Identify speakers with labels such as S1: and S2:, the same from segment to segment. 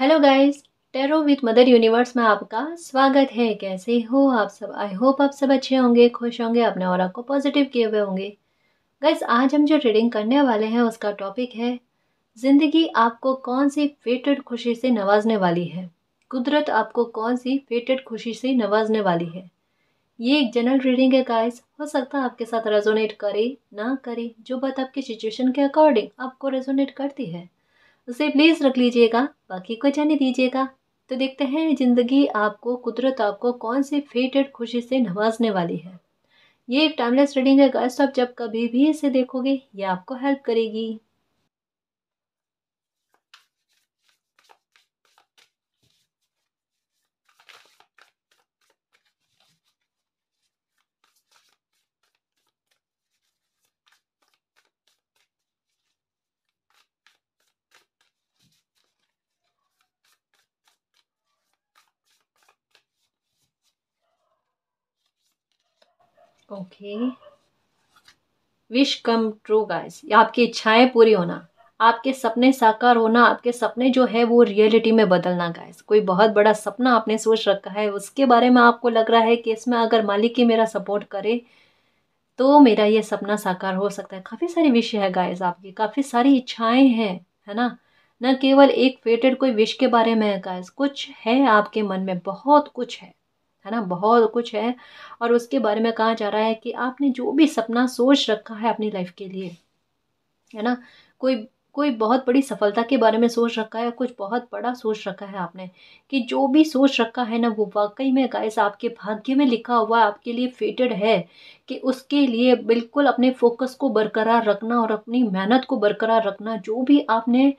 S1: Hello guys tarot with Mother Universe में आपका स्वागत है कैसे हो आप सब आई होप आप सब अच्छे होंगे खुश होंगे अपने और आपको पॉजिटिव किए हुए होंगे गाइस आज हम जो रीडिंग करने वाले हैं उसका टॉपिक है ज़िंदगी आपको कौन सी फेटेड खुशी से नवाजने वाली है कुदरत आपको कौन सी फेटेड खुशी से नवाजने वाली है ये एक जनरल रीडिंग है गाइस हो सकता है आपके साथ रेजोनेट करे ना करे जो बात आपकी सिचुएशन के अकॉर्डिंग आपको रेजोनेट करती है उसे प्लीज़ रख लीजिएगा बाकी को जाने दीजिएगा तो देखते हैं ज़िंदगी आपको कुदरत आपको कौन सी फेटेड खुशी से नवाजने वाली है ये एक टाइमलेस रीडिंग है गर्ल्स तो आप जब कभी भी इसे देखोगे ये आपको हेल्प करेगी okay wish come true guys आपकी इच्छाएं पूरी होना आपके सपने साकार होना आपके सपने जो है वो रियलिटी में बदलना गाइस कोई बहुत बड़ा सपना आपने सोच रखा है उसके बारे में आपको लग रहा है कि इसमें अगर मालिक ही मेरा सपोर्ट करे तो मेरा ये सपना साकार हो सकता है काफ़ी सारी विषय है गाइस आपकी काफ़ी सारी इच्छाएं हैं है ना न केवल एक फेटेड कोई विश के बारे में है गाइस कुछ है आपके मन में बहुत कुछ है है ना बहुत कुछ है और उसके बारे में कहा जा रहा है कि आपने जो भी सपना सोच रखा है अपनी लाइफ के लिए है ना कोई कोई बहुत बड़ी सफलता के बारे में सोच रखा है कुछ बहुत बड़ा सोच रखा है आपने कि जो भी सोच रखा है ना वो वाकई में गाइस आपके भाग्य में लिखा हुआ आपके लिए फेटेड है कि उसके लिए बिल्कुल अपने फोकस को बरकरार रखना और अपनी मेहनत को बरकरार रखना जो भी आपने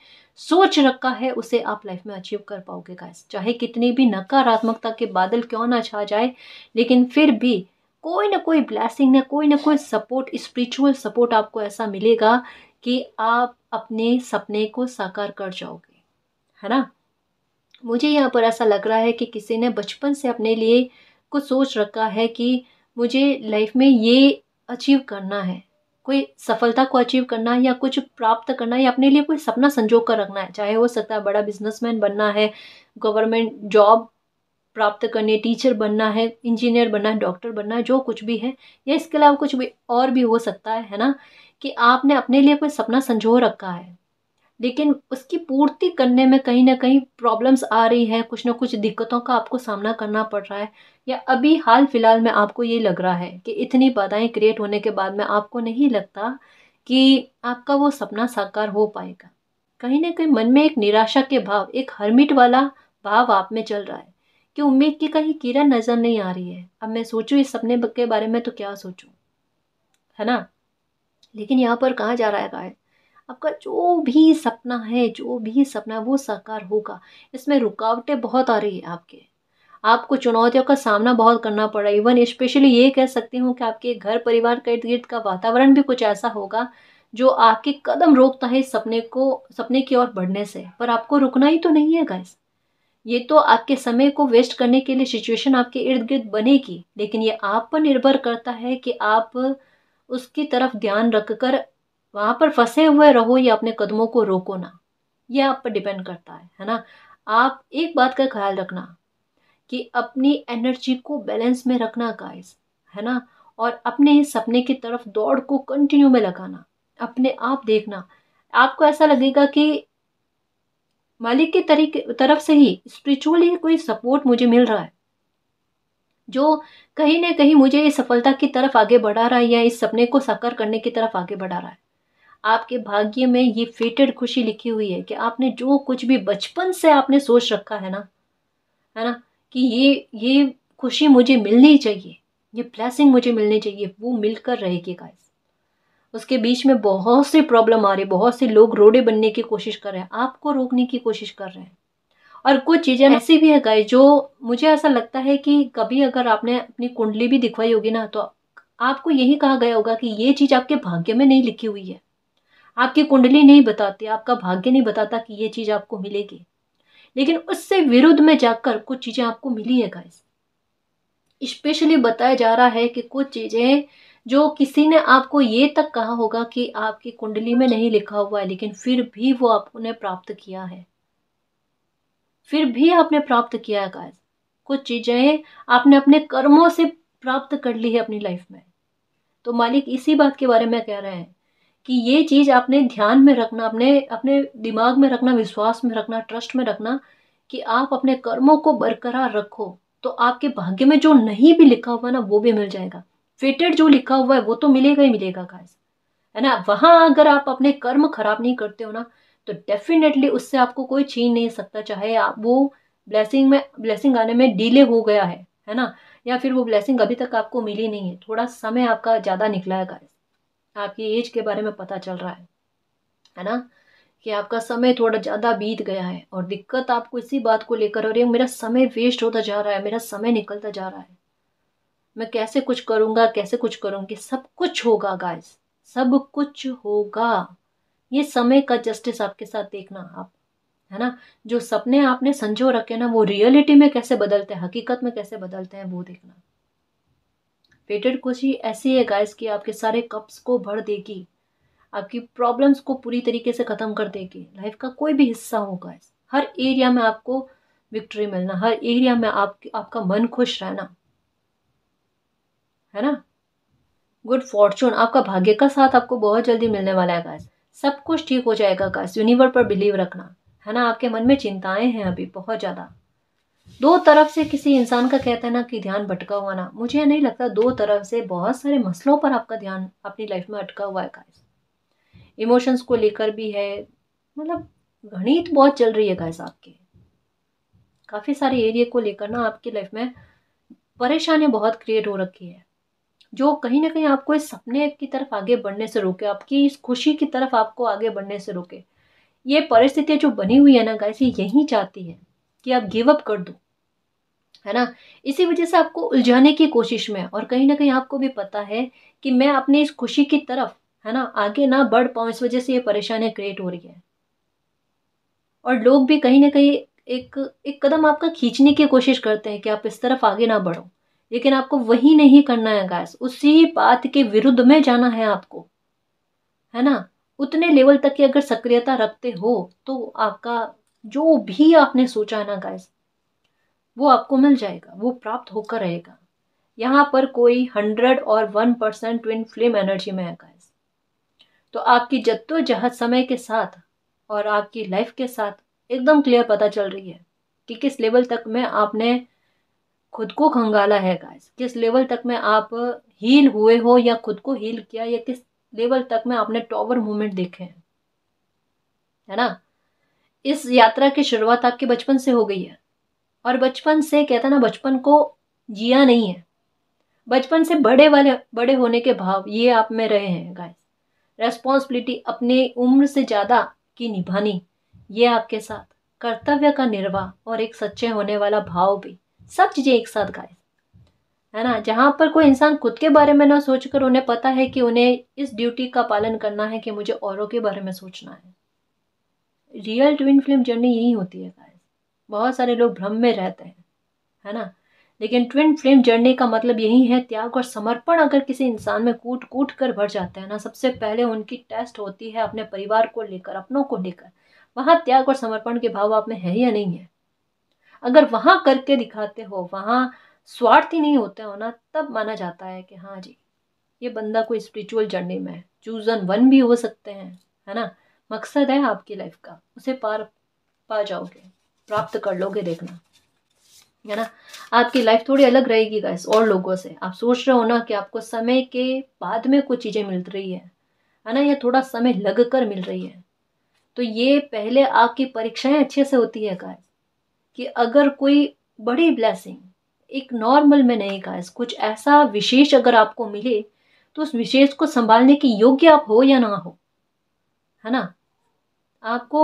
S1: सोच रखा है उसे आप लाइफ में अचीव कर पाओगे गाइस चाहे कितनी भी नकारात्मकता के बादल क्यों ना छा जाए लेकिन फिर भी कोई ना कोई ब्लैसिंग ना कोई ना कोई सपोर्ट स्पिरिचुअल सपोर्ट आपको ऐसा मिलेगा कि आप अपने सपने को साकार कर जाओगे है ना मुझे यहाँ पर ऐसा लग रहा है कि किसी ने बचपन से अपने लिए कुछ सोच रखा है कि मुझे लाइफ में ये अचीव करना है कोई सफलता को अचीव करना है या कुछ प्राप्त करना है या अपने लिए कोई सपना संजो कर रखना है चाहे हो सकता है बड़ा बिजनेसमैन बनना है गवर्नमेंट जॉब प्राप्त करनी है टीचर बनना है इंजीनियर बनना है डॉक्टर बनना है जो कुछ भी है या इसके अलावा कुछ भी और भी हो सकता है है ना कि आपने अपने लिए कोई सपना संजो रखा है लेकिन उसकी पूर्ति करने में कहीं ना कहीं प्रॉब्लम्स आ रही है कुछ ना कुछ दिक्कतों का आपको सामना करना पड़ रहा है या अभी हाल फिलहाल में आपको ये लग रहा है कि इतनी बाधाएं क्रिएट होने के बाद में आपको नहीं लगता कि आपका वो सपना साकार हो पाएगा कहीं ना कहीं मन में एक निराशा के भाव एक हर्मिट वाला भाव आप में चल रहा है कि उम्मीद की कहीं किरण नज़र नहीं आ रही है अब मैं सोचूं इस सपने के बारे में तो क्या सोचूं है ना लेकिन यहाँ पर कहाँ जा रहा है गाय आपका जो भी सपना है जो भी सपना है वो साकार होगा इसमें रुकावटें बहुत आ रही है आपके आपको चुनौतियों का सामना बहुत करना पड़ा इवन स्पेशली ये कह सकती हूँ कि आपके घर परिवार के इर्द गिर्द का वातावरण भी कुछ ऐसा होगा जो आपके कदम रोकता है इस सपने को सपने की ओर बढ़ने से पर आपको रुकना ही तो नहीं है गाइस ये तो आपके समय को वेस्ट करने के लिए सिचुएशन आपके इर्द गिर्द बनेगी लेकिन ये आप पर निर्भर करता है कि आप उसकी तरफ ध्यान रख कर वहाँ पर फंसे हुए रहो या अपने कदमों को रोको ना यह आप पर डिपेंड करता है है ना आप एक बात का ख्याल रखना कि अपनी एनर्जी को बैलेंस में रखना गाइस है ना और अपने सपने की तरफ दौड़ को कंटिन्यू में लगाना अपने आप देखना आपको ऐसा लगेगा कि मालिक के तरीके तरफ से ही स्पिरिचुअली कोई सपोर्ट मुझे मिल रहा है जो कहीं ना कहीं मुझे इस सफलता की तरफ आगे बढ़ा रहा है या इस सपने को साकार करने की तरफ आगे बढ़ा रहा है आपके भाग्य में ये फेटेड खुशी लिखी हुई है कि आपने जो कुछ भी बचपन से आपने सोच रखा है ना है ना कि ये ये खुशी मुझे मिलनी चाहिए ये ब्लैसिंग मुझे मिलनी चाहिए वो मिलकर रहेगी गाइस उसके बीच में बहुत से प्रॉब्लम आ रही बहुत से लोग रोडे बनने की कोशिश कर रहे हैं आपको रोकने की कोशिश कर रहे हैं और कुछ चीज़ें ऐसी भी है गाय जो मुझे ऐसा लगता है कि कभी अगर आपने अपनी कुंडली भी दिखवाई होगी ना तो आपको यही कहा गया होगा कि ये चीज़ आपके भाग्य में नहीं लिखी हुई है आपकी कुंडली नहीं बताती आपका भाग्य नहीं बताता कि ये चीज़ आपको मिलेगी लेकिन उससे विरुद्ध में जाकर कुछ चीज़ें आपको मिली है गाइस स्पेशली बताया जा रहा है कि कुछ चीज़ें जो किसी ने आपको ये तक कहा होगा कि आपकी कुंडली में नहीं लिखा हुआ है लेकिन फिर भी वो आपने प्राप्त किया है फिर भी आपने प्राप्त किया है गाइस कुछ चीज़ें आपने अपने कर्मों से प्राप्त कर ली है अपनी लाइफ में तो मालिक इसी बात के बारे में कह रहे हैं कि ये चीज़ आपने ध्यान में रखना अपने अपने दिमाग में रखना विश्वास में रखना ट्रस्ट में रखना कि आप अपने कर्मों को बरकरार रखो तो आपके भाग्य में जो नहीं भी लिखा हुआ ना वो भी मिल जाएगा फेटेड जो लिखा हुआ है वो तो मिलेगा ही मिलेगा गाइस है ना वहां अगर आप अपने कर्म खराब नहीं करते हो ना तो डेफिनेटली उससे आपको कोई छीन नहीं सकता चाहे आप वो ब्लेसिंग में ब्लेसिंग आने में डिले हो गया है है ना या फिर वो ब्लेसिंग अभी तक आपको मिली नहीं है थोड़ा समय आपका ज़्यादा निकला है गाइस आपकी एज के बारे में पता चल रहा है है ना कि आपका समय थोड़ा ज़्यादा बीत गया है और दिक्कत आपको इसी बात को लेकर हो रही है मेरा समय वेस्ट होता जा रहा है मेरा समय निकलता जा रहा है मैं कैसे कुछ करूँगा कैसे कुछ करूँगी सब कुछ होगा गाइस सब कुछ होगा ये समय का जस्टिस आपके साथ देखना आप है ना जो सपने आपने संजो रखे ना वो रियलिटी में कैसे बदलते हैं हकीकत में कैसे बदलते हैं वो देखना पेटेड खुशी ऐसी है गाइस कि आपके सारे कप्स को भर देगी आपकी प्रॉब्लम्स को पूरी तरीके से ख़त्म कर देगी लाइफ का कोई भी हिस्सा हो गाइस हर एरिया में आपको विक्ट्री मिलना हर एरिया में आप, आपका मन खुश रहना है ना गुड फॉर्चून आपका भाग्य का साथ आपको बहुत जल्दी मिलने वाला है गाइस सब कुछ ठीक हो जाएगा गाइस यूनिवर्स पर बिलीव रखना है ना आपके मन में चिंताएं हैं अभी बहुत ज़्यादा दो तरफ से किसी इंसान का कहते हैं ना कि ध्यान भटका हुआ ना मुझे नहीं लगता दो तरफ से बहुत सारे मसलों पर आपका ध्यान अपनी लाइफ में अटका हुआ है गाइस इमोशंस को लेकर भी है मतलब गणित बहुत चल रही है गाइस आपके काफ़ी सारे एरिया को लेकर ना आपकी लाइफ में परेशानियां बहुत क्रिएट हो रखी है जो कहीं ना कहीं आपको इस सपने की तरफ आगे बढ़ने से रोके आपकी इस खुशी की तरफ आपको आगे बढ़ने से रोके ये परिस्थितियाँ जो बनी हुई है ना गाइस ये यही चाहती है कि आप गिव अप कर दो है ना इसी वजह से आपको उलझाने की कोशिश में और कहीं ना कहीं आपको भी पता है कि मैं अपनी इस खुशी की तरफ है ना आगे ना बढ़ पाऊँ इस वजह से ये परेशानियाँ क्रिएट हो रही है और लोग भी कहीं ना कहीं एक एक कदम आपका खींचने की कोशिश करते हैं कि आप इस तरफ आगे ना बढ़ो लेकिन आपको वही नहीं करना है गैस उसी बात के विरुद्ध में जाना है आपको है ना उतने लेवल तक की अगर सक्रियता रखते हो तो आपका जो भी आपने सोचा है ना गैस वो आपको मिल जाएगा वो प्राप्त होकर रहेगा यहाँ पर कोई हंड्रेड और one percent twin flame energy में है गैस तो आपकी जद्दोजहद समय के साथ और आपकी लाइफ के साथ एकदम क्लियर पता चल रही है कि किस लेवल तक में आपने खुद को खंगाला है गाइस किस लेवल तक में आप हील हुए हो या खुद को हील किया या किस लेवल तक में आपने टॉवर मूवमेंट देखे हैं है ना इस यात्रा की शुरुआत आपके बचपन से हो गई है और बचपन से कहते ना बचपन को जिया नहीं है बचपन से बड़े वाले बड़े होने के भाव ये आप में रहे हैं गाइस रेस्पॉन्सिबिलिटी अपनी उम्र से ज़्यादा की निभानी ये आपके साथ कर्तव्य का निर्वाह और एक सच्चे होने वाला भाव भी सब चीज़ें एक साथ गाय है ना जहाँ पर कोई इंसान खुद के बारे में ना सोचकर उन्हें पता है कि उन्हें इस ड्यूटी का पालन करना है कि मुझे औरों के बारे में सोचना है रियल ट्विन फिल्म जर्नी यही होती है गाइस बहुत सारे लोग भ्रम में रहते हैं है ना लेकिन ट्विन फिल्म जर्नी का मतलब यही है त्याग और समर्पण अगर किसी इंसान में कूट कूट कर भर जाते हैं ना सबसे पहले उनकी टेस्ट होती है अपने परिवार को लेकर अपनों को लेकर वहाँ त्याग और समर्पण के भाव आप में है या नहीं है अगर वहाँ करके दिखाते हो वहाँ स्वार्थी नहीं होते हो ना तब माना जाता है कि हाँ जी ये बंदा कोई स्पिरिचुअल जर्नी में है चूजन वन भी हो सकते हैं है ना मकसद है आपकी लाइफ का उसे पार पा जाओगे प्राप्त कर लोगे देखना है ना आपकी लाइफ थोड़ी अलग रहेगी गैस और लोगों से आप सोच रहे हो ना कि आपको समय के बाद में कुछ चीज़ें मिल रही है है ना या थोड़ा समय लग कर मिल रही है तो ये पहले आपकी परीक्षाएं अच्छे से होती है गैस कि अगर कोई बड़ी ब्लेसिंग एक नॉर्मल में नहीं गाइस कुछ ऐसा विशेष अगर आपको मिले तो उस विशेष को संभालने के योग्य आप हो या ना हो है ना आपको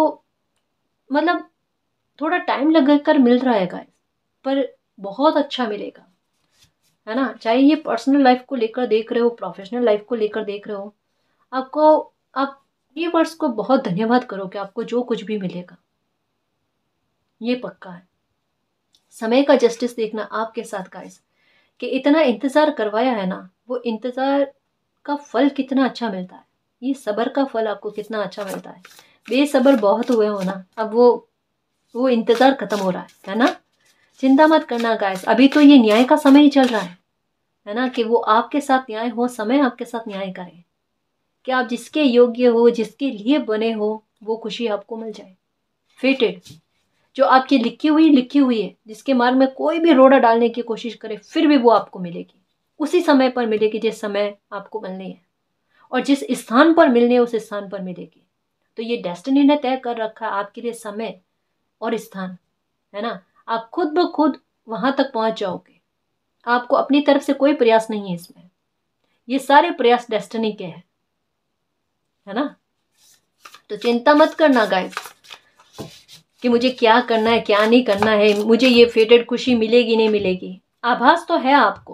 S1: मतलब थोड़ा टाइम लग कर मिल रहा है गाइस पर बहुत अच्छा मिलेगा है ना चाहे ये पर्सनल लाइफ को लेकर देख रहे हो प्रोफेशनल लाइफ को लेकर देख रहे हो आपको आप ये वर्ष को बहुत धन्यवाद करो कि आपको जो कुछ भी मिलेगा ये पक्का है समय का जस्टिस देखना आपके साथ गाइस कि इतना इंतज़ार करवाया है ना वो इंतज़ार का फल कितना अच्छा मिलता है ये सब्र का फल आपको कितना अच्छा मिलता है बेसब्र बहुत हुए हो ना अब वो वो इंतज़ार ख़त्म हो रहा है है ना चिंता मत करना गाइस अभी तो ये न्याय का समय ही चल रहा है है ना कि वो आपके साथ न्याय हो समय आपके साथ न्याय करें कि आप जिसके योग्य हो जिसके लिए बने हो वो खुशी आपको मिल जाए फिटेड जो आपकी लिखी हुई लिखी हुई है जिसके मार्ग में कोई भी रोड़ा डालने की कोशिश करे फिर भी वो आपको मिलेगी उसी समय पर मिलेगी जिस समय आपको मिलनी है और जिस स्थान पर मिलनी है उस स्थान पर मिलेगी तो ये डेस्टिनी ने तय कर रखा है आपके लिए समय और स्थान है ना आप खुद ब खुद वहाँ तक पहुँच जाओगे आपको अपनी तरफ से कोई प्रयास नहीं है इसमें ये सारे प्रयास डेस्टिनी के हैं है ना तो चिंता मत करना गाइस कि मुझे क्या करना है क्या नहीं करना है मुझे ये फेटेड खुशी मिलेगी नहीं मिलेगी आभास तो है आपको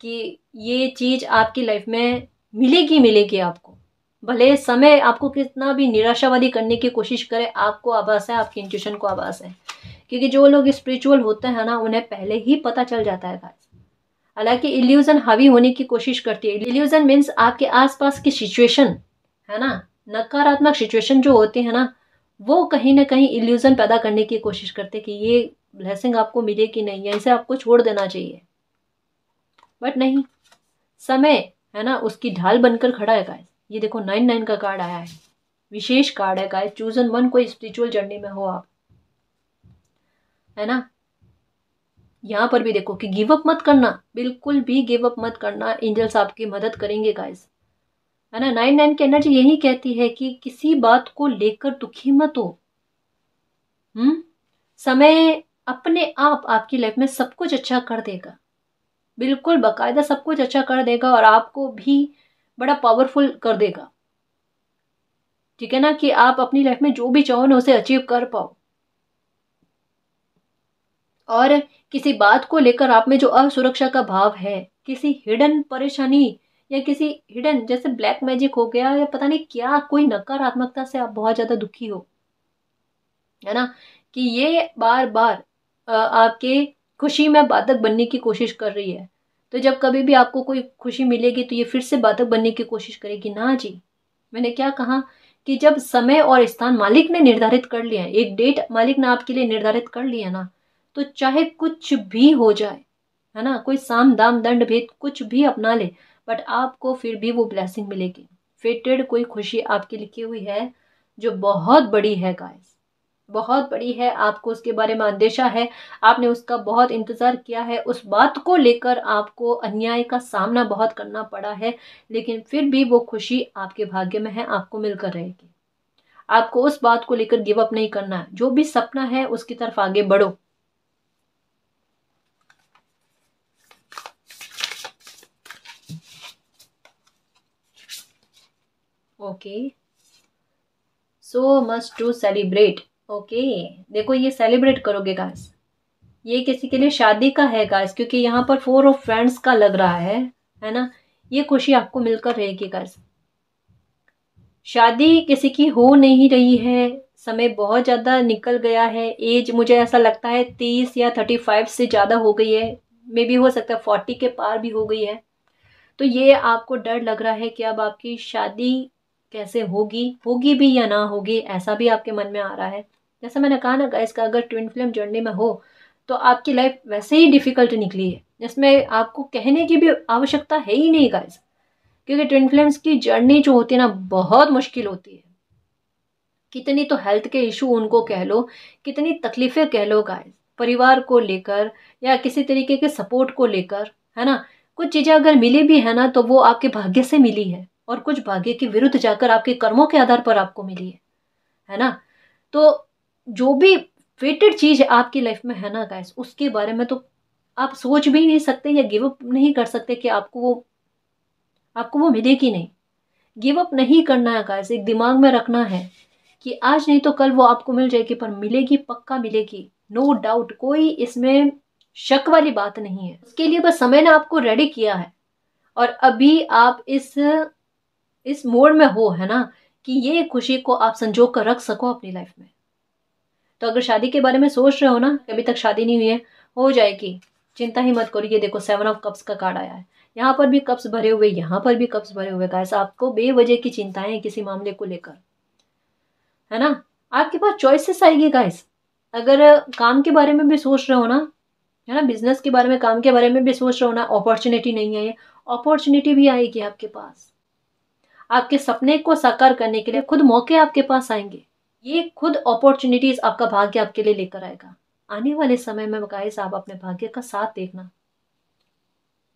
S1: कि ये चीज़ आपकी लाइफ में मिलेगी मिलेगी आपको भले समय आपको कितना भी निराशावादी करने की कोशिश करे आपको आभास है आपकी इंट्यूशन को आभास है क्योंकि जो लोग स्पिरिचुअल होते हैं ना उन्हें पहले ही पता चल जाता है गाइस हालांकि इल्यूजन हावी होने की कोशिश करती है इल्यूजन मीन्स आपके आसपास की सिचुएशन है ना नकारात्मक सिचुएशन जो होती है ना वो कहीं ना कहीं इल्यूज़न पैदा करने की कोशिश करते कि ये ब्लेसिंग आपको मिले कि नहीं या इसे आपको छोड़ देना चाहिए बट नहीं समय है ना उसकी ढाल बनकर खड़ा है गाय ये देखो नाइन नाइन का कार्ड आया है विशेष कार्ड है गाय चूजन वन कोई स्पिरिचुअल जर्नी में हो आप है ना यहाँ पर भी देखो कि गिव अप मत करना बिल्कुल भी गिव अप मत करना एंजल्स आपकी मदद करेंगे गाइस है ना नाइन नाइन की एनर्जी यही कहती है कि किसी बात को लेकर दुखी मत हो हम्म समय अपने आप आपकी लाइफ में सब कुछ अच्छा कर देगा बिल्कुल बकायदा सब कुछ अच्छा कर देगा और आपको भी बड़ा पावरफुल कर देगा ठीक है ना कि आप अपनी लाइफ में जो भी चाहो ना उसे अचीव कर पाओ और किसी बात को लेकर आप में जो असुरक्षा का भाव है किसी हिडन परेशानी या किसी हिडन जैसे ब्लैक मैजिक हो गया या पता नहीं क्या कोई नकारात्मकता से आप बहुत ज़्यादा दुखी हो है ना कि ये बार बार आपके खुशी में बाधक बनने की कोशिश कर रही है तो जब कभी भी आपको कोई खुशी मिलेगी तो ये फिर से बाधक बनने की कोशिश करेगी ना जी मैंने क्या कहा कि जब समय और स्थान मालिक ने निर्धारित कर लिया है एक डेट मालिक ने आपके लिए निर्धारित कर लिया ना तो चाहे कुछ भी हो जाए है ना कोई साम दाम दंड भेद कुछ भी अपना ले बट आपको फिर भी वो ब्लेसिंग मिलेगी फिटेड कोई खुशी आपकी लिखी हुई है जो बहुत बड़ी है गाइस बहुत बड़ी है आपको उसके बारे में अंदेशा है आपने उसका बहुत इंतज़ार किया है उस बात को लेकर आपको अन्याय का सामना बहुत करना पड़ा है लेकिन फिर भी वो खुशी आपके भाग्य में है आपको मिलकर रहेगी आपको उस बात को लेकर गिव अप नहीं करना है जो भी सपना है उसकी तरफ आगे बढ़ो okay so must to celebrate okay देखो ये सेलिब्रेट करोगे गाइस ये किसी के लिए शादी का है गाइस क्योंकि यहाँ पर फोर ऑफ फ्रेंड्स का लग रहा है है ना ये खुशी आपको मिलकर रहेगी गाइस शादी किसी की हो नहीं रही है समय बहुत ज़्यादा निकल गया है एज मुझे ऐसा लगता है तीस या थर्टी फाइव से ज़्यादा हो गई है मे भी हो सकता है फोर्टी के पार भी हो गई है तो ये आपको डर लग रहा है कि अब आपकी शादी कैसे होगी होगी भी या ना होगी ऐसा भी आपके मन में आ रहा है जैसे मैंने कहा ना गाइस का अगर ट्विन फ्लेम जर्नी में हो तो आपकी लाइफ वैसे ही डिफ़िकल्ट निकली है जिसमें आपको कहने की भी आवश्यकता है ही नहीं गाइस क्योंकि ट्विन फ्लेम्स की जर्नी जो होती है ना बहुत मुश्किल होती है कितनी तो हेल्थ के इशू उनको कह लो कितनी तकलीफ़ें कह लो गाइस परिवार को लेकर या किसी तरीके के सपोर्ट को लेकर है ना कुछ चीज़ें अगर मिली भी है ना तो वो आपके भाग्य से मिली है और कुछ भाग्य के विरुद्ध जाकर आपके कर्मों के आधार पर आपको मिली है है ना तो जो भी फेटेड चीज आपकी लाइफ में है ना गाइस उसके बारे में तो आप सोच भी नहीं सकते या गिव अप नहीं कर सकते कि आपको वो आपको वो मिलेगी नहीं गिव अप नहीं करना है गाइस एक दिमाग में रखना है कि आज नहीं तो कल वो आपको मिल जाएगी पर मिलेगी पक्का मिलेगी नो no डाउट कोई इसमें शक वाली बात नहीं है उसके लिए बस समय ने आपको रेडी किया है और अभी आप इस इस मोड में हो है ना कि ये खुशी को आप संजो कर रख सको अपनी लाइफ में तो अगर शादी के बारे में सोच रहे हो ना अभी तक शादी नहीं हुई है हो जाएगी चिंता ही मत करो ये देखो सेवन ऑफ कप्स का कार्ड आया है यहाँ पर भी कप्स भरे हुए यहाँ पर भी कप्स भरे हुए गाइस आपको बेवजह की चिंताएं किसी मामले को लेकर है ना आपके पास चॉइसेस आएगी गाइस अगर काम के बारे में भी सोच रहे हो ना है ना बिजनेस के बारे में काम के बारे में भी सोच रहे हो ना अपॉर्चुनिटी नहीं है अपॉर्चुनिटी भी आएगी आपके पास आपके सपने को साकार करने के लिए खुद मौके आपके पास आएंगे ये खुद अपॉर्चुनिटीज आपका भाग्य आपके लिए लेकर आएगा आने वाले समय में गाइस आप अपने भाग्य का साथ देखना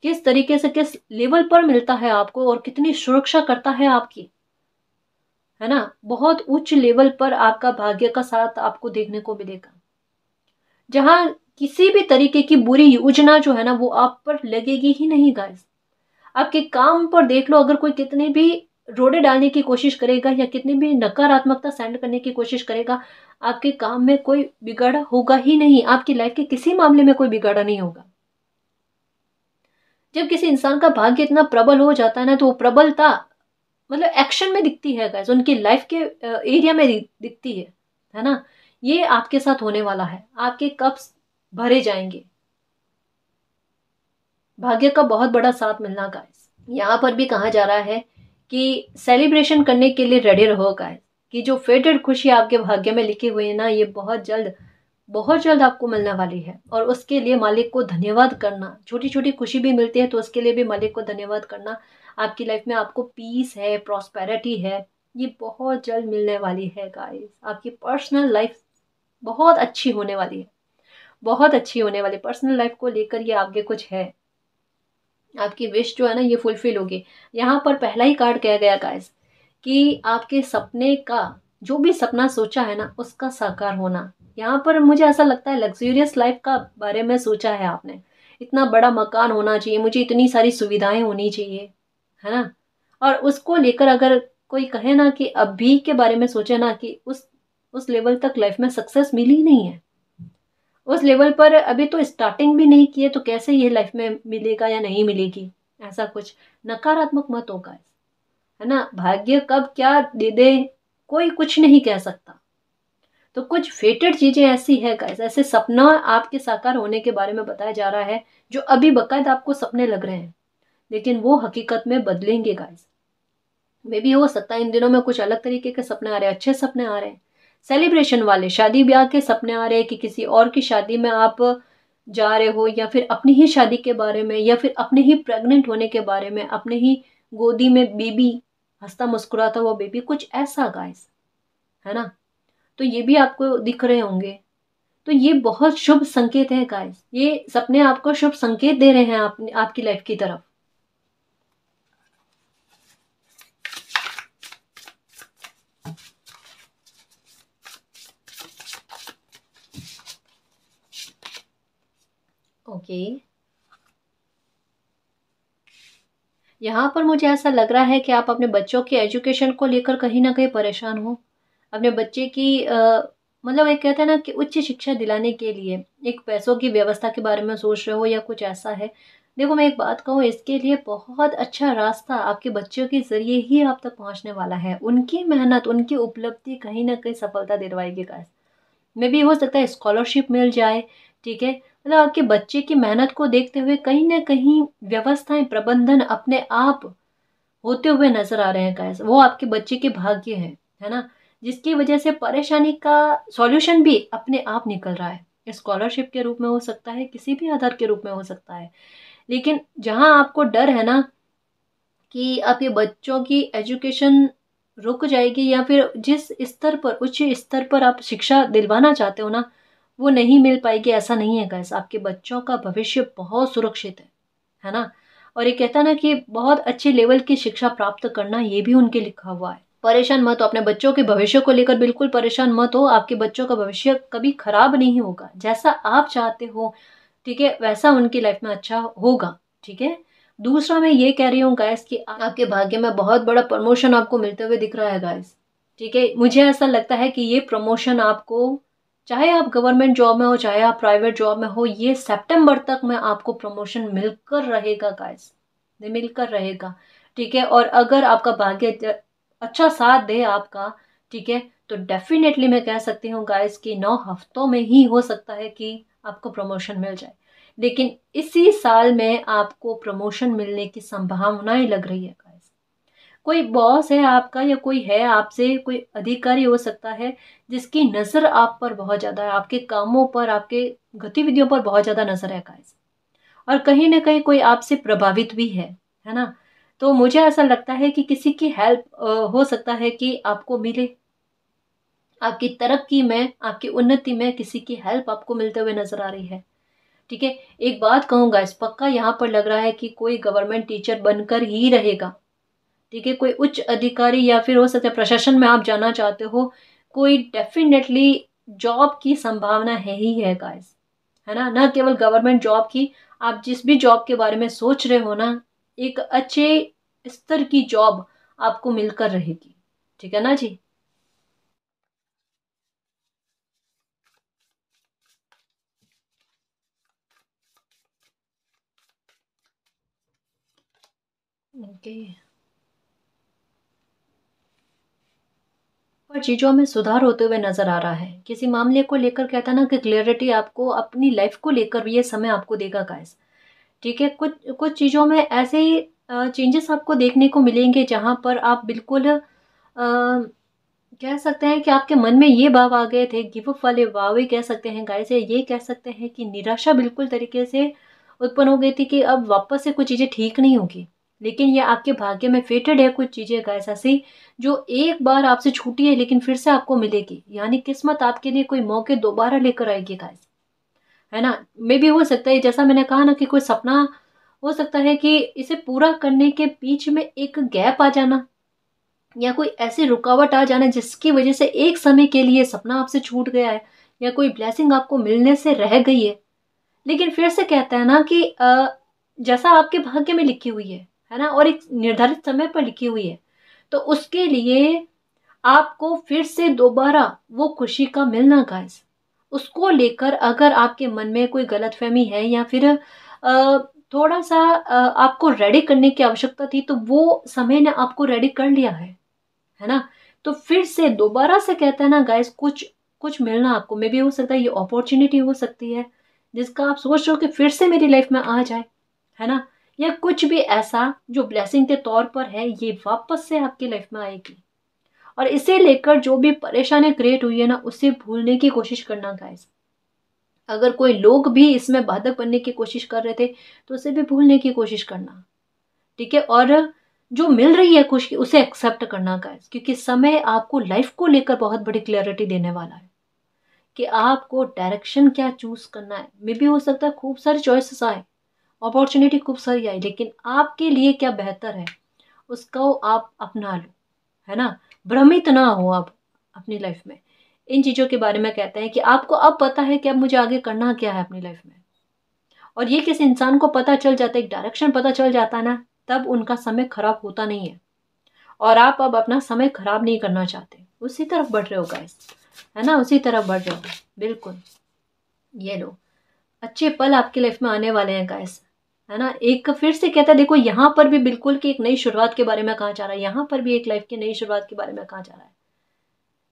S1: किस तरीके से किस लेवल पर मिलता है आपको और कितनी सुरक्षा करता है आपकी है ना बहुत उच्च लेवल पर आपका भाग्य का साथ आपको देखने को मिलेगा जहां किसी भी तरीके की बुरी योजना जो है ना वो आप पर लगेगी ही नहीं गाइस आपके काम पर देख लो अगर कोई कितने भी रोड़े डालने की कोशिश करेगा या कितनी भी नकारात्मकता सेंड करने की कोशिश करेगा आपके काम में कोई बिगाड़ा होगा ही नहीं आपकी लाइफ के किसी मामले में कोई बिगाड़ा नहीं होगा जब किसी इंसान का भाग्य इतना प्रबल हो जाता है ना तो वो प्रबलता मतलब एक्शन में दिखती है गैस उनकी लाइफ के एरिया में दिखती है है ना ये आपके साथ होने वाला है आपके कप्स भरे जाएंगे भाग्य का बहुत बड़ा साथ मिलना गाइस यहाँ पर भी कहा जा रहा है कि सेलिब्रेशन करने के लिए रेडी रहो गाइस कि जो फेटेड खुशी आपके भाग्य में लिखी हुई है ना ये बहुत जल्द बहुत जल्द आपको मिलने वाली है और उसके लिए मालिक को धन्यवाद करना छोटी छोटी खुशी भी मिलती है तो उसके लिए भी मालिक को धन्यवाद करना आपकी लाइफ में आपको पीस है प्रॉस्पेरिटी है ये बहुत जल्द मिलने वाली है गाइस आपकी पर्सनल लाइफ बहुत अच्छी होने वाली है बहुत अच्छी होने वाली पर्सनल लाइफ को लेकर ये आगे कुछ है आपकी विश जो है ना ये फुलफिल होगी यहाँ पर पहला ही कार्ड कह गया गाइस कि आपके सपने का जो भी सपना सोचा है ना उसका साकार होना यहाँ पर मुझे ऐसा लगता है लग्जूरियस लाइफ का बारे में सोचा है आपने इतना बड़ा मकान होना चाहिए मुझे इतनी सारी सुविधाएं होनी चाहिए है ना और उसको लेकर अगर कोई कहे ना कि अभी के बारे में सोचे ना कि उस उस लेवल तक लाइफ में सक्सेस मिली नहीं है उस लेवल पर अभी तो स्टार्टिंग भी नहीं किए तो कैसे ये लाइफ में मिलेगा या नहीं मिलेगी ऐसा कुछ नकारात्मक मत होगा है ना भाग्य कब क्या दे दे कोई कुछ नहीं कह सकता तो कुछ फेटेड चीज़ें ऐसी है गाइस ऐसे सपना आपके साकार होने के बारे में बताया जा रहा है जो अभी बकायदा आपको सपने लग रहे हैं लेकिन वो हकीकत में बदलेंगे गाइस मे भी हो सकता है इन दिनों में कुछ अलग तरीके के सपने आ रहे हैं अच्छे सपने आ रहे हैं सेलिब्रेशन वाले शादी ब्याह के सपने आ रहे हैं कि किसी और की शादी में आप जा रहे हो या फिर अपनी ही शादी के बारे में या फिर अपने ही प्रेग्नेंट होने के बारे में अपने ही गोदी में बेबी हंसता मुस्कुराता हुआ बेबी कुछ ऐसा गाइस है ना तो ये भी आपको दिख रहे होंगे तो ये बहुत शुभ संकेत है गाइस ये सपने आपको शुभ संकेत दे रहे हैं आप, आपकी लाइफ की तरफ ओके यहाँ पर मुझे ऐसा लग रहा है कि आप अपने बच्चों के एजुकेशन को लेकर कहीं ना कहीं परेशान हो अपने बच्चे की आ, मतलब एक कहते हैं ना कि उच्च शिक्षा दिलाने के लिए एक पैसों की व्यवस्था के बारे में सोच रहे हो या कुछ ऐसा है देखो मैं एक बात कहूँ इसके लिए बहुत अच्छा रास्ता आपके बच्चों के ज़रिए ही आप तक पहुँचने वाला है उनकी मेहनत उनकी उपलब्धि कहीं ना कहीं सफलता दिलवाएगी का मे भी हो सकता है स्कॉलरशिप मिल जाए ठीक है ना आपके बच्चे की मेहनत को देखते हुए कहीं ना कहीं व्यवस्थाएं प्रबंधन अपने आप होते हुए नजर आ रहे हैं कैसे वो आपके बच्चे के भाग्य है है ना जिसकी वजह से परेशानी का सॉल्यूशन भी अपने आप निकल रहा है स्कॉलरशिप के रूप में हो सकता है किसी भी आधार के रूप में हो सकता है लेकिन जहाँ आपको डर है ना कि आपके बच्चों की एजुकेशन रुक जाएगी या फिर जिस स्तर पर उच्च स्तर पर आप शिक्षा दिलवाना चाहते हो ना वो नहीं मिल पाएगी ऐसा नहीं है गैस आपके बच्चों का भविष्य बहुत सुरक्षित है है ना और ये कहता ना कि बहुत अच्छे लेवल की शिक्षा प्राप्त करना ये भी उनके लिखा हुआ है परेशान मत हो अपने बच्चों के भविष्य को लेकर बिल्कुल परेशान मत हो आपके बच्चों का भविष्य कभी खराब नहीं होगा जैसा आप चाहते हो ठीक है वैसा उनकी लाइफ में अच्छा होगा ठीक है दूसरा मैं ये कह रही हूँ गैस कि आपके भाग्य में बहुत बड़ा प्रमोशन आपको मिलते हुए दिख रहा है गायस ठीक है मुझे ऐसा लगता है कि ये प्रमोशन आपको चाहे आप गवर्नमेंट जॉब में हो चाहे आप प्राइवेट जॉब में हो ये सितंबर तक में आपको प्रमोशन मिलकर रहेगा गाइस मिलकर रहेगा ठीक है और अगर आपका भाग्य अच्छा साथ दे आपका ठीक है तो डेफिनेटली मैं कह सकती हूँ गाइस कि नौ हफ्तों में ही हो सकता है कि आपको प्रमोशन मिल जाए लेकिन इसी साल में आपको प्रमोशन मिलने की संभावनाएं लग रही है कोई बॉस है आपका या कोई है आपसे कोई अधिकारी हो सकता है जिसकी नज़र आप पर बहुत ज़्यादा है आपके कामों पर आपके गतिविधियों पर बहुत ज़्यादा नज़र है गाइस और कहीं ना कहीं कोई आपसे प्रभावित भी है है ना तो मुझे ऐसा लगता है कि किसी की हेल्प हो सकता है कि आपको मिले आपकी तरक्की में आपकी उन्नति में किसी की हेल्प आपको मिलते हुए नजर आ रही है ठीक है एक बात कहूँगा इस पक्का यहाँ पर लग रहा है कि कोई गवर्नमेंट टीचर बनकर ही रहेगा ठीक है कोई उच्च अधिकारी या फिर हो सकता है प्रशासन में आप जाना चाहते हो कोई डेफिनेटली जॉब की संभावना है ही है गाइस है ना ना केवल गवर्नमेंट जॉब की आप जिस भी जॉब के बारे में सोच रहे हो ना एक अच्छे स्तर की जॉब आपको मिलकर रहेगी ठीक है ना जी ओके okay. पर चीज़ों में सुधार होते हुए नज़र आ रहा है किसी मामले को लेकर कहता ना कि क्लियरिटी आपको अपनी लाइफ को लेकर भी ये समय आपको देगा गाइस ठीक है कुछ कुछ चीज़ों में ऐसे ही चेंजेस आपको देखने को मिलेंगे जहाँ पर आप बिल्कुल आ, कह सकते हैं कि आपके मन में ये भाव आ गए थे गिव अप वाले भाव ही कह सकते हैं गाय से ये कह सकते हैं कि निराशा बिल्कुल तरीके से उत्पन्न हो गई थी कि अब वापस से कुछ चीज़ें ठीक नहीं होगी लेकिन ये आपके भाग्य में फेटेड है कुछ चीज़ें गैस ऐसी जो एक बार आपसे छूटी है लेकिन फिर से आपको मिलेगी यानी किस्मत आपके लिए कोई मौके दोबारा लेकर आएगी गैस है ना मे भी हो सकता है जैसा मैंने कहा ना कि कोई सपना हो सकता है कि इसे पूरा करने के बीच में एक गैप आ जाना या कोई ऐसी रुकावट आ जाना जिसकी वजह से एक समय के लिए सपना आपसे छूट गया है या कोई ब्लैसिंग आपको मिलने से रह गई है लेकिन फिर से कहता है ना कि जैसा आपके भाग्य में लिखी हुई है है ना और एक निर्धारित समय पर लिखी हुई है तो उसके लिए आपको फिर से दोबारा वो खुशी का मिलना गाइस उसको लेकर अगर आपके मन में कोई गलत फहमी है या फिर थोड़ा सा आपको रेडी करने की आवश्यकता थी तो वो समय ने आपको रेडी कर लिया है है ना तो फिर से दोबारा से कहता है ना गाइस कुछ कुछ मिलना आपको मे भी हो सकता है ये अपॉर्चुनिटी हो सकती है जिसका आप सोच रहे हो कि फिर से मेरी लाइफ में आ जाए है ना या कुछ भी ऐसा जो ब्लेसिंग के तौर पर है ये वापस से आपकी लाइफ में आएगी और इसे लेकर जो भी परेशानी क्रिएट हुई है ना उसे भूलने की कोशिश करना गाइस अगर कोई लोग भी इसमें बाधक बनने की कोशिश कर रहे थे तो उसे भी भूलने की कोशिश करना ठीक है और जो मिल रही है कुछ उसे एक्सेप्ट करना गाइस क्योंकि समय आपको लाइफ को लेकर बहुत बड़ी क्लैरिटी देने वाला है कि आपको डायरेक्शन क्या चूज करना है मे भी हो सकता है खूब सारे चॉइसेस आए अपॉर्चुनिटी खूब सारी आई लेकिन आपके लिए क्या बेहतर है उसको आप अपना लो है ना भ्रमित ना हो आप अपनी लाइफ में इन चीज़ों के बारे में कहते हैं कि आपको अब पता है कि अब मुझे आगे करना क्या है अपनी लाइफ में और ये किसी इंसान को पता चल जाता है एक डायरेक्शन पता चल जाता है ना तब उनका समय खराब होता नहीं है और आप अब अपना समय खराब नहीं करना चाहते उसी तरफ बढ़ रहे हो गाइस है ना उसी तरफ बढ़ रहे हो बिल्कुल ये लो अच्छे पल आपकी लाइफ में आने वाले हैं गाइस है ना एक फिर से कहता है देखो यहाँ पर भी बिल्कुल कि एक नई शुरुआत के बारे में कहा जा रहा है यहाँ पर भी एक लाइफ की नई शुरुआत के बारे में कहा जा रहा है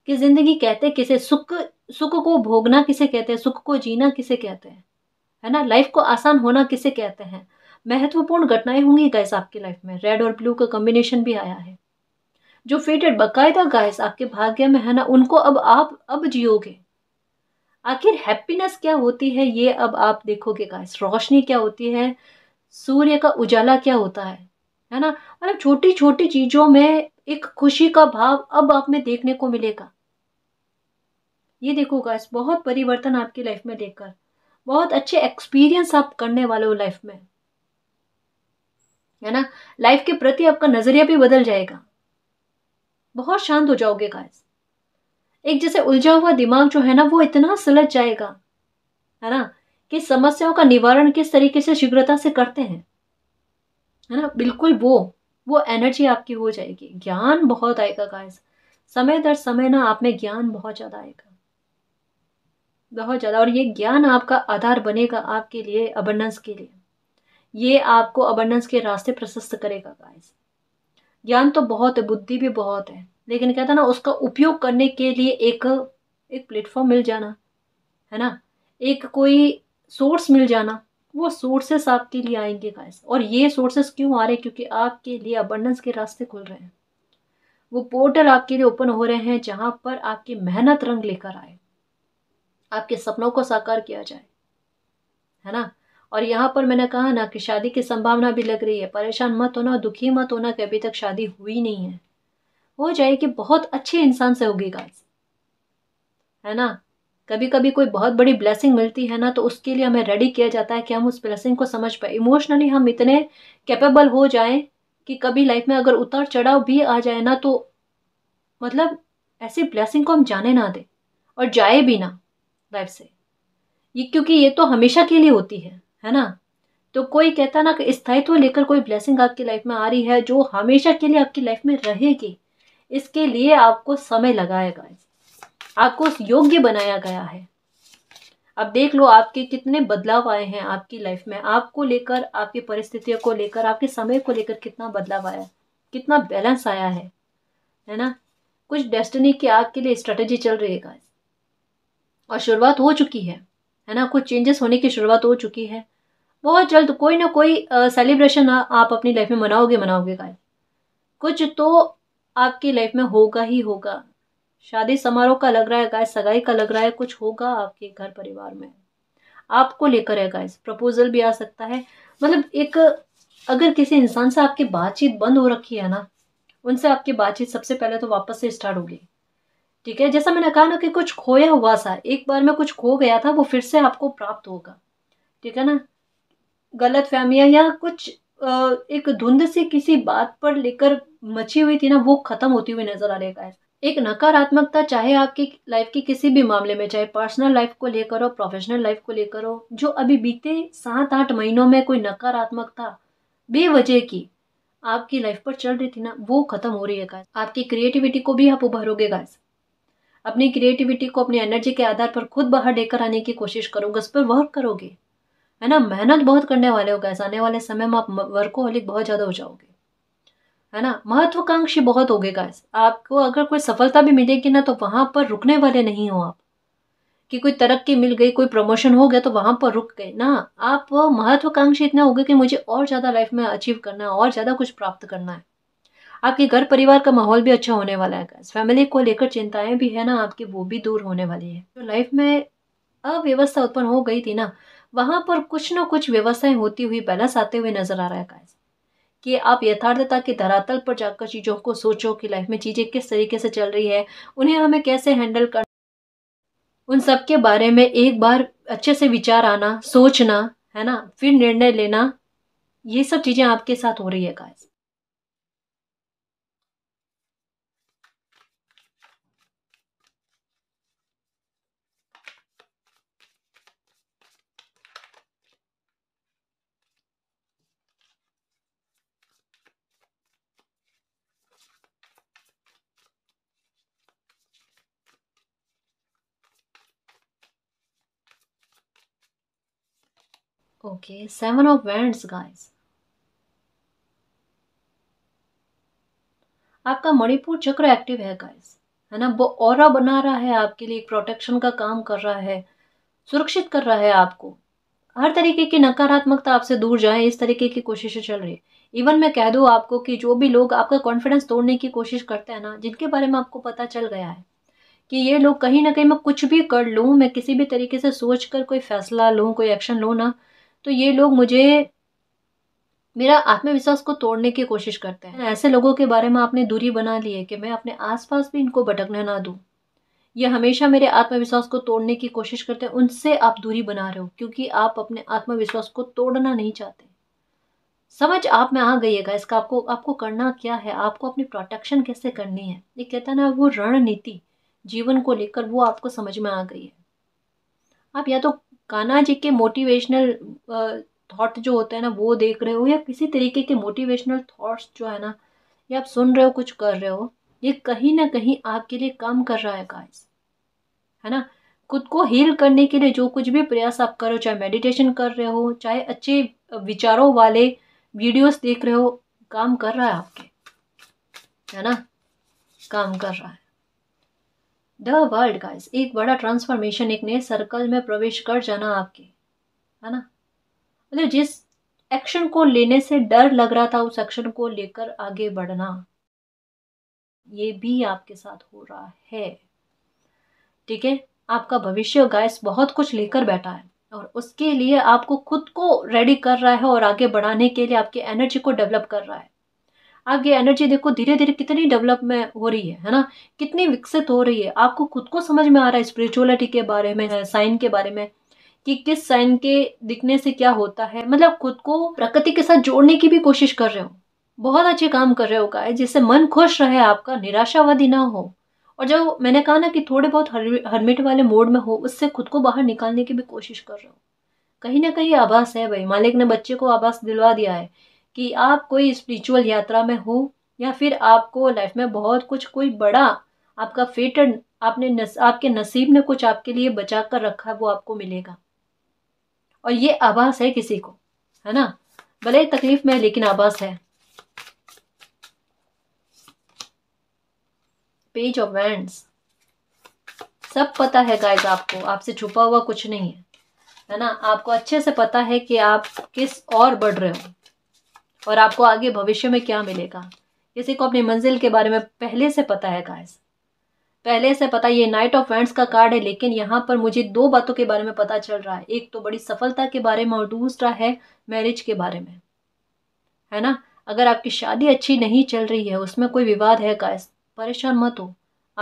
S1: कि जिंदगी कहते किसे सुख सुख को भोगना किसे कहते हैं सुख को जीना किसे कहते हैं है ना लाइफ को आसान होना किसे कहते हैं महत्वपूर्ण घटनाएं होंगी गैस आपकी लाइफ में रेड और ब्लू का कॉम्बिनेशन भी आया है जो फेटेड बाकायदा गैस आपके भाग्य में है ना उनको अब आप अब जियोगे आखिर हैप्पीनेस क्या होती है ये अब आप देखोगे गैस रोशनी क्या होती है सूर्य का उजाला क्या होता है है ना मतलब छोटी छोटी चीजों में एक खुशी का भाव अब आप में देखने को मिलेगा ये देखो गाइस बहुत परिवर्तन आपकी लाइफ में देखकर बहुत अच्छे एक्सपीरियंस आप करने वाले हो लाइफ में है ना लाइफ के प्रति आपका नजरिया भी बदल जाएगा बहुत शांत हो जाओगे गाइस एक जैसे उलझा हुआ दिमाग जो है ना वो इतना सुलझ जाएगा है ना कि समस्याओं का निवारण किस तरीके से शीघ्रता से करते हैं है ना बिल्कुल वो वो एनर्जी आपकी हो जाएगी ज्ञान बहुत आएगा गाइस समय दर समय ना आप में ज्ञान बहुत ज़्यादा आएगा बहुत ज़्यादा और ये ज्ञान आपका आधार बनेगा आपके लिए अबंडेंस के लिए ये आपको अबंडेंस के रास्ते प्रशस्त करेगा गाइस ज्ञान तो बहुत है बुद्धि भी बहुत है लेकिन कहता ना उसका उपयोग करने के लिए एक एक प्लेटफॉर्म मिल जाना है ना एक कोई सोर्स मिल जाना वो सोर्सेस आपके लिए आएंगे गाइस और ये सोर्सेस क्यों आ रहे हैं क्योंकि आपके लिए अबंडेंस के रास्ते खुल रहे हैं वो पोर्टल आपके लिए ओपन हो रहे हैं जहां पर आपकी मेहनत रंग लेकर आए आपके सपनों को साकार किया जाए है ना और यहाँ पर मैंने कहा ना कि शादी की संभावना भी लग रही है परेशान मत होना दुखी मत होना कि अभी तक शादी हुई नहीं है हो जाएगी बहुत अच्छे इंसान से होगी गाइस है ना कभी कभी कोई बहुत बड़ी ब्लेसिंग मिलती है ना तो उसके लिए हमें रेडी किया जाता है कि हम उस ब्लेसिंग को समझ पाए इमोशनली हम इतने कैपेबल हो जाएं कि कभी लाइफ में अगर उतार चढ़ाव भी आ जाए ना तो मतलब ऐसी ब्लेसिंग को हम जाने ना दें और जाए भी ना लाइफ से ये क्योंकि ये तो हमेशा के लिए होती है है ना तो कोई कहता ना कि स्थायित्व लेकर कोई ब्लेसिंग आपकी लाइफ में आ रही है जो हमेशा के लिए आपकी लाइफ में रहेगी इसके लिए आपको समय लगाएगा आपको योग्य बनाया गया है अब देख लो आपके कितने बदलाव आए हैं आपकी लाइफ में आपको लेकर आपकी परिस्थितियों को लेकर आपके समय को लेकर कितना बदलाव आया कितना बैलेंस आया है है ना कुछ डेस्टिनी के आपके लिए स्ट्रेटेजी चल रही है और शुरुआत हो चुकी है है ना कुछ चेंजेस होने की शुरुआत हो चुकी है बहुत जल्द कोई ना कोई सेलिब्रेशन आप अपनी लाइफ में मनाओगे मनाओगे गाय कुछ तो आपकी लाइफ में होगा ही होगा शादी समारोह का लग रहा है गाय सगाई का लग रहा है कुछ होगा आपके घर परिवार में आपको लेकर है गाइस प्रपोजल भी आ सकता है मतलब एक अगर किसी इंसान से आपकी बातचीत बंद हो रखी है ना उनसे आपकी बातचीत सबसे पहले तो वापस से स्टार्ट होगी ठीक है जैसा मैंने कहा ना कि कुछ खोया हुआ सा एक बार में कुछ खो गया था वो फिर से आपको प्राप्त होगा ठीक है ना गलत फहमियाँ या कुछ एक धुंध से किसी बात पर लेकर मची हुई थी ना वो खत्म होती हुई नजर आ रही है एक नकारात्मकता चाहे आपकी लाइफ के किसी भी मामले में चाहे पर्सनल लाइफ को लेकर हो प्रोफेशनल लाइफ को लेकर हो जो अभी बीते सात आठ महीनों में कोई नकारात्मकता बेवजह की आपकी लाइफ पर चल रही थी ना वो खत्म हो रही है गाइस आपकी क्रिएटिविटी को भी आप उभरोगे गाइस अपनी क्रिएटिविटी को अपनी एनर्जी के आधार पर खुद बाहर लेकर आने की कोशिश करोगे उस पर वर्क करोगे है ना मेहनत बहुत करने वाले हो गैस आने वाले समय में आप वर्कोहलिक बहुत ज़्यादा हो जाओगे है ना महत्वाकांक्षी बहुत हो गए गाइस आपको अगर कोई सफलता भी मिलेगी ना तो वहां पर रुकने वाले नहीं हो आप कि कोई तरक्की मिल गई कोई प्रमोशन हो गया तो वहाँ पर रुक गए ना आप महत्वाकांक्षी इतना हो गए कि मुझे और ज़्यादा लाइफ में अचीव करना है और ज़्यादा कुछ प्राप्त करना है आपके घर परिवार का माहौल भी अच्छा होने वाला है गाइस फैमिली को लेकर चिंताएं भी है ना आपकी वो भी दूर होने वाली है जो लाइफ में अव्यवस्था उत्पन्न हो गई थी ना वहाँ पर कुछ ना कुछ व्यवस्थाएं होती हुई बैलेंस आते हुए नजर आ रहा है गाइस कि आप यथार्थता के धरातल पर जाकर चीज़ों को सोचो कि लाइफ में चीज़ें किस तरीके से चल रही है उन्हें हमें कैसे हैंडल कर उन सब के बारे में एक बार अच्छे से विचार आना सोचना है ना फिर निर्णय लेना ये सब चीज़ें आपके साथ हो रही है guys Okay, seven of wands guys. आपका मणिपुर चक्र एक्टिव है गाइस है ना वो और बना रहा है आपके लिए प्रोटेक्शन का काम कर रहा है सुरक्षित कर रहा है आपको हर तरीके की नकारात्मकता आपसे दूर जाए इस तरीके की कोशिशें चल रही है इवन मैं कह दू आपको कि जो भी लोग आपका कॉन्फिडेंस तोड़ने की कोशिश करते हैं ना जिनके बारे में आपको पता चल गया है कि ये लोग कहीं ना कहीं मैं कुछ भी कर लूँ मैं किसी भी तरीके से सोच कर कोई फैसला लूँ कोई एक्शन लूँ ना तो ये लोग मुझे मेरा आत्मविश्वास को तोड़ने की कोशिश करते हैं ऐसे लोगों के बारे में आपने दूरी बना ली है कि मैं अपने आसपास भी इनको भटकने ना दूं ये हमेशा मेरे आत्मविश्वास को तोड़ने की कोशिश करते हैं उनसे आप दूरी बना रहे हो क्योंकि आप अपने आत्मविश्वास को तोड़ना नहीं चाहते समझ आप में आ गई है इसका आपको आपको करना क्या है आपको अपनी प्रोटेक्शन कैसे करनी है ये कहता है ना वो रणनीति जीवन को लेकर वो आपको समझ में आ गई है आप या तो कान्हा जी के मोटिवेशनल थॉट जो होते हैं ना वो देख रहे हो या किसी तरीके के मोटिवेशनल थॉट्स जो है ना ये आप सुन रहे हो कुछ कर रहे हो ये कहीं ना कहीं आपके लिए काम कर रहा है गाइस है ना खुद को हील करने के लिए जो कुछ भी प्रयास आप करो चाहे मेडिटेशन कर रहे हो चाहे अच्छे विचारों वाले वीडियोस देख रहे हो काम कर रहा है आपके है ना काम कर रहा है द वर्ल्ड गाइस एक बड़ा ट्रांसफॉर्मेशन एक नए सर्कल में प्रवेश कर जाना आपके है ना मतलब जिस एक्शन को लेने से डर लग रहा था उस एक्शन को लेकर आगे बढ़ना ये भी आपके साथ हो रहा है ठीक है आपका भविष्य गाइस बहुत कुछ लेकर बैठा है और उसके लिए आपको खुद को रेडी कर रहा है और आगे बढ़ाने के लिए आपकी एनर्जी को डेवलप कर रहा है आप ये एनर्जी देखो धीरे धीरे कितनी डेवलप में हो रही है है ना कितनी विकसित हो रही है आपको खुद को समझ में आ रहा है स्पिरिचुअलिटी के बारे में साइन के बारे में कि किस साइन के दिखने से क्या होता है मतलब खुद को प्रकृति के साथ जोड़ने की भी कोशिश कर रहे हो बहुत अच्छे काम कर रहे हो गाय जिससे मन खुश रहे आपका निराशावादी ना हो और जो मैंने कहा ना कि थोड़े बहुत हरमिट वाले मोड में हो उससे खुद को बाहर निकालने की भी कोशिश कर रहे हो कहीं ना कहीं आभास है भाई मालिक ने बच्चे को आभास दिलवा दिया है कि आप कोई स्पिरिचुअल यात्रा में हो या फिर आपको लाइफ में बहुत कुछ कोई बड़ा आपका फेटेड आपने नस, आपके नसीब ने कुछ आपके लिए बचा कर रखा है वो आपको मिलेगा और ये आभास है किसी को है ना भले ही तकलीफ में लेकिन आभास है पेज ऑफ वैंड्स सब पता है गाइस आपको आपसे छुपा हुआ कुछ नहीं है है ना आपको अच्छे से पता है कि आप किस और बढ़ रहे हो और आपको आगे भविष्य में क्या मिलेगा किसी को अपनी मंजिल के बारे में पहले से पता है गाइस पहले से पता ये नाइट ऑफ एंड्स का कार्ड है लेकिन यहाँ पर मुझे दो बातों के बारे में पता चल रहा है एक तो बड़ी सफलता के बारे में और दूसरा है मैरिज के बारे में है ना अगर आपकी शादी अच्छी नहीं चल रही है उसमें कोई विवाद है गाइस परेशान मत हो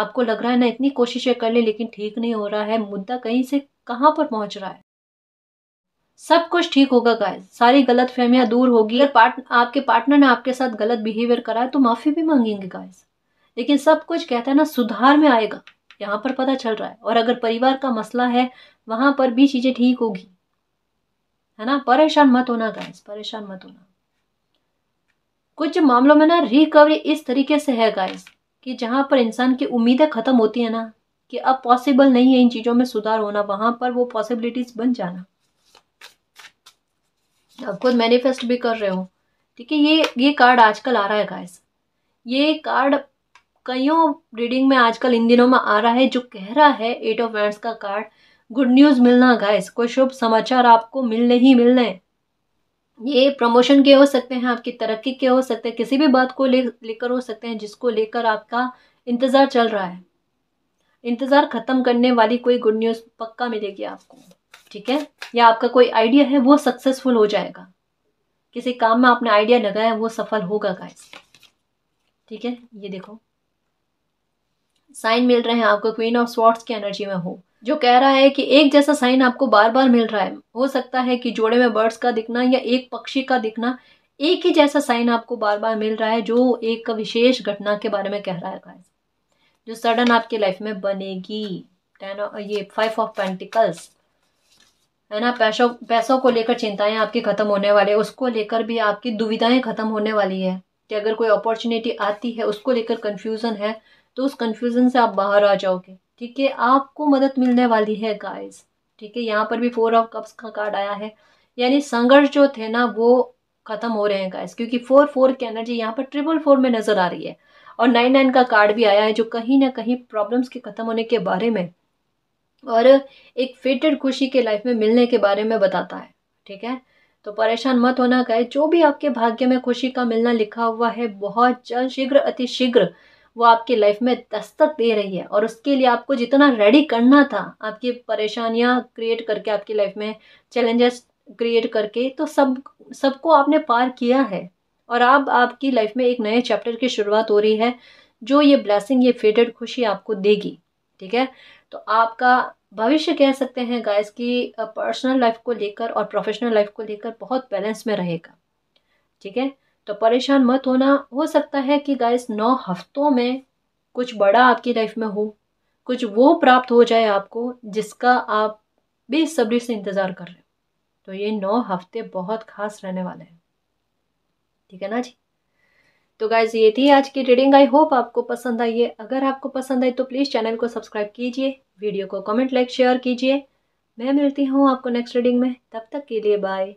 S1: आपको लग रहा है ना इतनी कोशिशें कर ली ले, लेकिन ठीक नहीं हो रहा है मुद्दा कहीं से कहाँ पर पहुँच रहा है सब कुछ ठीक होगा गाइस सारी गलत फहमियाँ दूर होगी अगर पार्ट आपके पार्टनर ने आपके साथ गलत बिहेवियर करा है तो माफ़ी भी मांगेंगे गाइस लेकिन सब कुछ कहते हैं ना सुधार में आएगा यहाँ पर पता चल रहा है और अगर परिवार का मसला है वहाँ पर भी चीज़ें ठीक होगी है ना परेशान मत होना गाइस परेशान मत होना कुछ मामलों में ना रिकवरी इस तरीके से है गाइस कि जहाँ पर इंसान की उम्मीदें ख़त्म होती है ना कि अब पॉसिबल नहीं है इन चीज़ों में सुधार होना वहाँ पर वो पॉसिबिलिटीज़ बन जाना आप खुद मैनिफेस्ट भी कर रहे हो ठीक है ये ये कार्ड आजकल आ रहा है गाइस ये कार्ड कईयों रीडिंग में आजकल इन दिनों में आ रहा है जो कह रहा है एट ऑफ वैंड्स का कार्ड गुड न्यूज़ मिलना गाइस कोई शुभ समाचार आपको मिलने ही मिलने ये प्रमोशन के हो सकते हैं आपकी तरक्की के हो सकते हैं किसी भी बात को ले लेकर हो सकते हैं जिसको लेकर आपका इंतज़ार चल रहा है इंतज़ार ख़त्म करने वाली कोई गुड न्यूज़ पक्का मिलेगी आपको ठीक है या आपका कोई आइडिया है वो सक्सेसफुल हो जाएगा किसी काम में आपने आइडिया लगाया वो सफल होगा गाइस ठीक है ये देखो साइन मिल रहे हैं आपको क्वीन ऑफ स्वॉर्ड्स की एनर्जी में हो जो कह रहा है कि एक जैसा साइन आपको बार बार मिल रहा है हो सकता है कि जोड़े में बर्ड्स का दिखना या एक पक्षी का दिखना एक ही जैसा साइन आपको बार बार मिल रहा है जो एक विशेष घटना के बारे में कह रहा है गाइस जो सडन आपके लाइफ में बनेगी ये फाइव ऑफ पेंटिकल्स है ना पैसों पैसों को लेकर चिंताएं आपकी ख़त्म होने वाली है उसको लेकर भी आपकी दुविधाएं ख़त्म होने वाली है कि अगर कोई अपॉर्चुनिटी आती है उसको लेकर कन्फ्यूज़न है तो उस कन्फ्यूज़न से आप बाहर आ जाओगे ठीक है आपको मदद मिलने वाली है गाइज़ ठीक है यहाँ पर भी फोर ऑफ कप्स का कार्ड आया है यानी संघर्ष जो थे ना वो खत्म हो रहे हैं गाइस क्योंकि फोर फोर की एनर्जी यहाँ पर ट्रिपल फोर में नजर आ रही है और नाइन नाइन का कार्ड भी आया है जो कहीं ना कहीं प्रॉब्लम्स के खत्म होने के बारे में और एक फिटेड खुशी के लाइफ में मिलने के बारे में बताता है ठीक है तो परेशान मत होना का है जो भी आपके भाग्य में खुशी का मिलना लिखा हुआ है बहुत जल्द शीघ्र अति शीघ्र वो आपके लाइफ में दस्तक दे रही है और उसके लिए आपको जितना रेडी करना था आपकी परेशानियाँ क्रिएट करके आपकी लाइफ में चैलेंजेस क्रिएट करके तो सब सबको आपने पार किया है और अब आप, आपकी लाइफ में एक नए चैप्टर की शुरुआत हो रही है जो ये ब्लेसिंग ये फेटेड खुशी आपको देगी ठीक है तो आपका भविष्य कह सकते हैं गाइस कि पर्सनल लाइफ को लेकर और प्रोफेशनल लाइफ को लेकर बहुत बैलेंस में रहेगा ठीक है तो परेशान मत होना हो सकता है कि गाइस नौ हफ्तों में कुछ बड़ा आपकी लाइफ में हो कुछ वो प्राप्त हो जाए आपको जिसका आप बेसब्री से इंतज़ार कर रहे हो तो ये नौ हफ्ते बहुत खास रहने वाले हैं ठीक है ना जी तो गाइज ये थी आज की रीडिंग आई होप आपको पसंद आई है अगर आपको पसंद आई तो प्लीज़ चैनल को सब्सक्राइब कीजिए वीडियो को कमेंट लाइक शेयर कीजिए मैं मिलती हूँ आपको नेक्स्ट रीडिंग में तब तक के लिए बाय